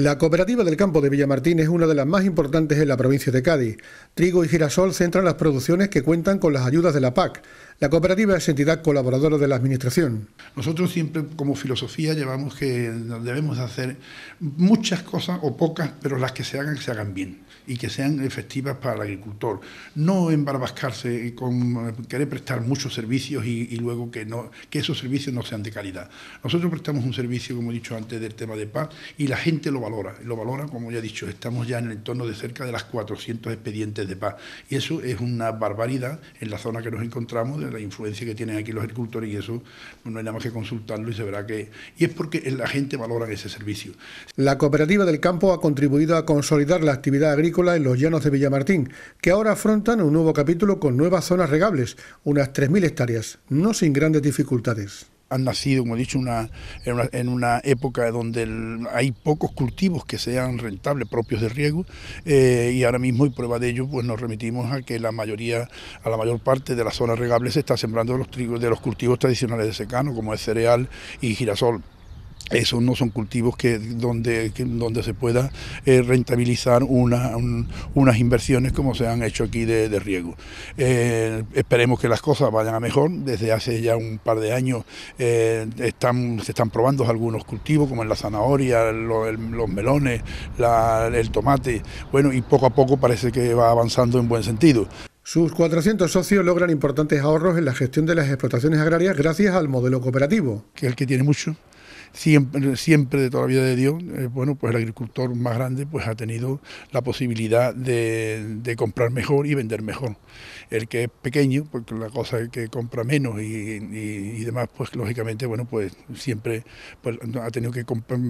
La cooperativa del campo de Villamartín es una de las más importantes en la provincia de Cádiz trigo y girasol centran las producciones que cuentan con las ayudas de la PAC. La cooperativa es entidad colaboradora de la Administración. Nosotros siempre como filosofía llevamos que debemos hacer muchas cosas o pocas, pero las que se hagan, que se hagan bien y que sean efectivas para el agricultor. No embarbascarse con querer prestar muchos servicios y, luego que, esos servicios no sean de calidad. Nosotros prestamos un servicio, como he dicho antes, del tema de PAC y la gente lo valora. Lo valora, como ya he dicho, estamos ya en el entorno de cerca de las 400 expedientes y eso es una barbaridad en la zona que nos encontramos, de la influencia que tienen aquí los agricultores, y eso no hay nada más que consultarlo y se verá que. Y es porque la gente valora ese servicio. La cooperativa del campo ha contribuido a consolidar la actividad agrícola en los llanos de Villamartín, que ahora afrontan un nuevo capítulo con nuevas zonas regables, unas 3.000 hectáreas, no sin grandes dificultades han nacido, como he dicho, una, en, una, época donde hay pocos cultivos que sean rentables propios de riego eh, y ahora mismo, y prueba de ello, pues nos remitimos a que la mayoría, a la mayor parte de las zonas regables se está sembrando los, trigos, de los cultivos tradicionales de secano, como es cereal y girasol esos no son cultivos que donde, donde se pueda eh, rentabilizar unas inversiones como se han hecho aquí de, riego. Eh, esperemos que las cosas vayan a mejor. Desde hace ya un par de años eh, están, se están probando algunos cultivos como en la zanahoria, los melones, el tomate. Bueno, y poco a poco parece que va avanzando en buen sentido. Sus 400 socios logran importantes ahorros en la gestión de las explotaciones agrarias gracias al modelo cooperativo. Que el que tiene mucho siempre, siempre de toda la vida de Dios, eh, bueno, pues el agricultor más grande pues ha tenido la posibilidad de, comprar mejor y vender mejor. El que es pequeño, porque la cosa que compra menos y, demás, pues lógicamente, bueno, pues siempre pues, ha tenido que comprar,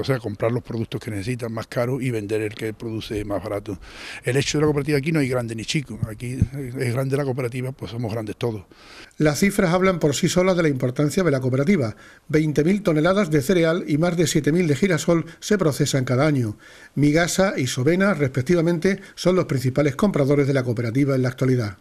o sea, comprar los productos que necesita más caro y vender el que produce más barato. El hecho de la cooperativa aquí no hay grande ni chico, aquí es grande la cooperativa, pues somos grandes todos. Las cifras hablan por sí solas de la importancia de la cooperativa. 20.000 toneladas de cereal y más de 7.000 de girasol se procesan cada año. Migasa y Sovena, respectivamente, son los principales compradores de la cooperativa en la actualidad.